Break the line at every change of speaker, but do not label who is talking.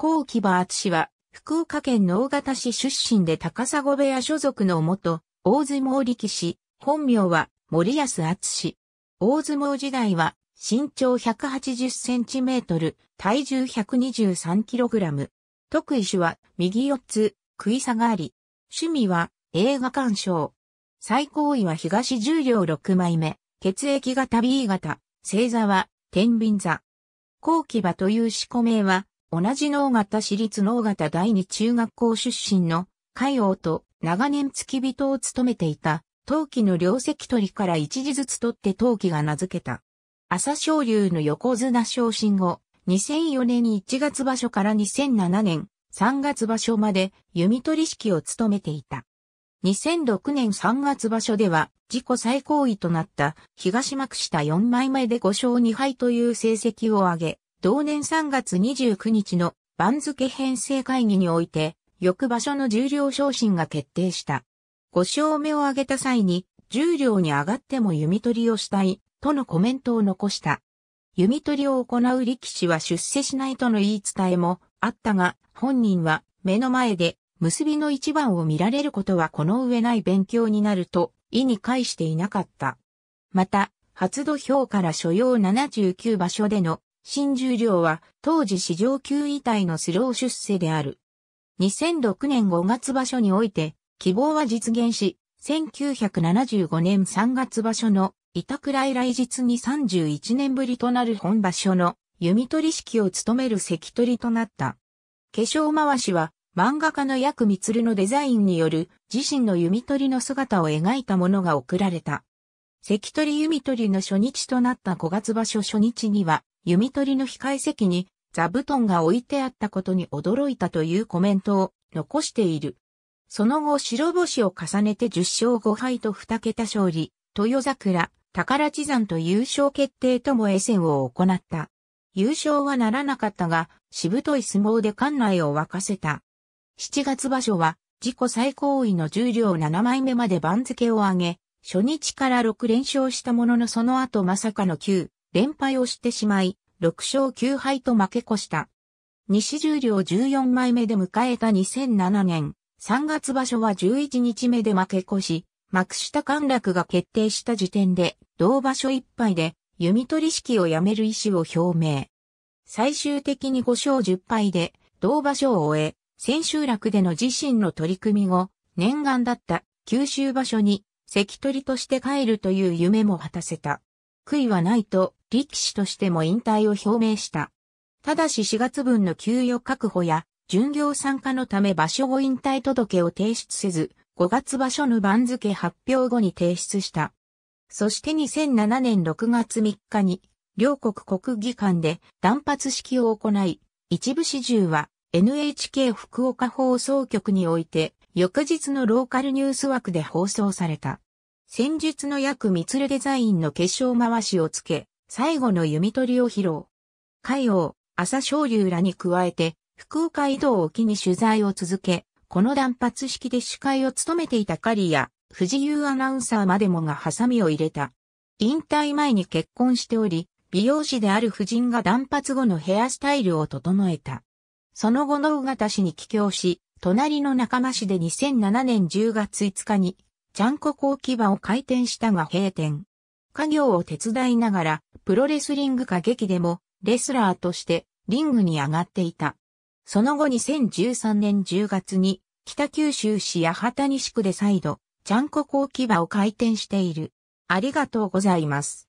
高木場厚は、福岡県の大型市出身で高砂部屋所属の元、大相撲力士、本名は森安厚大相撲時代は、身長180センチメートル、体重123キログラム。特異種は、右四つ、食い下がり。趣味は、映画鑑賞。最高位は東重量6枚目。血液型 B 型。星座は、天秤座。後期場という四股名は、同じ能型私立能型第二中学校出身の海王と長年付き人を務めていた陶器の両席取りから一時ずつ取って陶器が名付けた。朝昇龍の横綱昇進後、2004年1月場所から2007年3月場所まで弓取式を務めていた。2006年3月場所では自己最高位となった東幕下4枚目で5勝2敗という成績を挙げ、同年3月29日の番付編成会議において、翌場所の重量昇進が決定した。5勝目を挙げた際に、重量に上がっても弓取りをしたい、とのコメントを残した。弓取りを行う力士は出世しないとの言い伝えもあったが、本人は目の前で結びの一番を見られることはこの上ない勉強になると意に介していなかった。また、初土俵から所要79場所での新重量は当時史上級位体のスロー出世である。2006年5月場所において、希望は実現し、1975年3月場所の板倉以来実に31年ぶりとなる本場所の弓取式を務める関取となった。化粧回しは漫画家の薬光のデザインによる自身の弓取りの姿を描いたものが贈られた。関取弓取の初日となった5月場所初日には、弓取りの控え席に座布団が置いてあったことに驚いたというコメントを残している。その後白星を重ねて10勝5敗と2桁勝利、豊桜、宝地山と優勝決定とも絵戦を行った。優勝はならなかったが、しぶとい相撲で館内を沸かせた。7月場所は、自己最高位の重量7枚目まで番付を上げ、初日から6連勝したもののその後まさかの9連敗をしてしまい、6勝9敗と負け越した。西十両14枚目で迎えた2007年、3月場所は11日目で負け越し、幕下陥落が決定した時点で、同場所一敗で、弓取式をやめる意思を表明。最終的に5勝10敗で、同場所を終え、千秋楽での自身の取り組み後、念願だった九州場所に関取として帰るという夢も果たせた。悔いはないと力士としても引退を表明した。ただし4月分の給与確保や、巡業参加のため場所後引退届を提出せず、5月場所の番付発表後に提出した。そして2007年6月3日に、両国国技館で断髪式を行い、一部始終は NHK 福岡放送局において、翌日のローカルニュース枠で放送された。先日の約三つデザインの化粧回しをつけ、最後の弓取りを披露。海王、朝昇龍らに加えて、福岡移動を機に取材を続け、この断髪式で司会を務めていたカリや、藤優アナウンサーまでもがハサミを入れた。引退前に結婚しており、美容師である夫人が断髪後のヘアスタイルを整えた。その後の尾形氏に帰郷し、隣の仲間市で2007年10月5日に、ちゃんこ工機場を開店したが閉店。家業を手伝いながら、プロレスリング歌劇でもレスラーとしてリングに上がっていた。その後2013年10月に北九州市八幡西区で再度、ちゃんこ高牙を開店している。ありがとうございます。